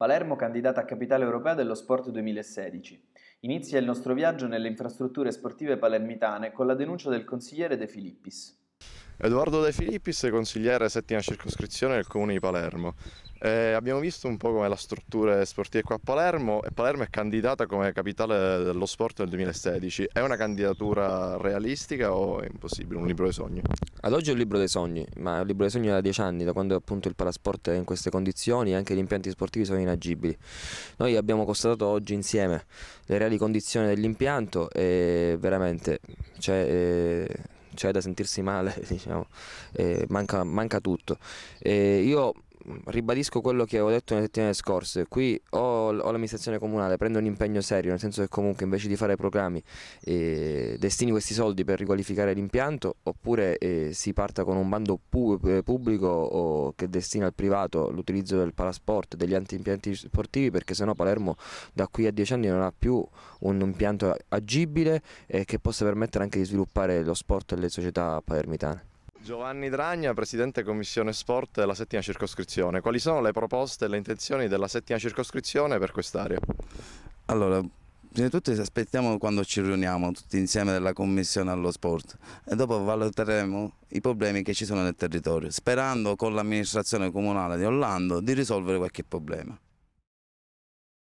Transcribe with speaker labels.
Speaker 1: Palermo candidata a capitale europea dello sport 2016. Inizia il nostro viaggio nelle infrastrutture sportive palermitane con la denuncia del consigliere De Filippis.
Speaker 2: Edoardo De Filippis, consigliere settima circoscrizione del comune di Palermo. Eh, abbiamo visto un po' come la struttura sportiva qua a Palermo e Palermo è candidata come capitale dello sport nel 2016. È una candidatura realistica o è impossibile? Un libro dei sogni? Ad oggi è un libro dei sogni, ma è un libro dei sogni da dieci anni, da quando appunto il
Speaker 3: palasport è in queste condizioni e anche gli impianti sportivi sono inagibili. Noi abbiamo constatato oggi insieme le reali condizioni dell'impianto e veramente cioè, eh, cioè da sentirsi male, diciamo. eh, manca, manca, tutto. Eh, io ribadisco quello che avevo detto nelle settimane scorse, qui o o l'amministrazione comunale prende un impegno serio, nel senso che comunque invece di fare programmi eh, destini questi soldi per riqualificare l'impianto oppure eh, si parta con un bando pu eh, pubblico che destina al privato l'utilizzo del parasport, degli anti-impianti sportivi perché sennò Palermo da qui a dieci anni non ha più un impianto agibile e che possa permettere anche di sviluppare lo sport e le società palermitane.
Speaker 2: Giovanni Dragna, Presidente Commissione Sport della settima circoscrizione. Quali sono le proposte e le intenzioni della settima circoscrizione per quest'area?
Speaker 4: Allora, prima di tutto ci aspettiamo quando ci riuniamo tutti insieme della Commissione allo sport e dopo valuteremo i problemi che ci sono nel territorio, sperando con l'amministrazione comunale di Orlando di risolvere qualche problema.